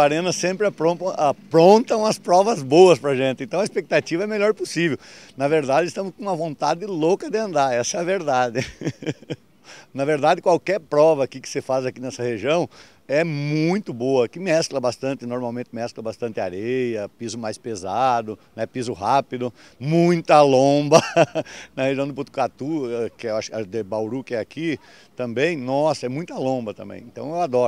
arena sempre aprontam, aprontam as provas boas para gente, então a expectativa é a melhor possível. Na verdade, estamos com uma vontade louca de andar, essa é a verdade. Na verdade, qualquer prova aqui que você faz aqui nessa região é muito boa, que mescla bastante, normalmente mescla bastante areia, piso mais pesado, né, piso rápido, muita lomba. Na região do Butucatu, eh, que é, de Bauru, que é aqui, também, nossa, é muita lomba também. Então eu adoro.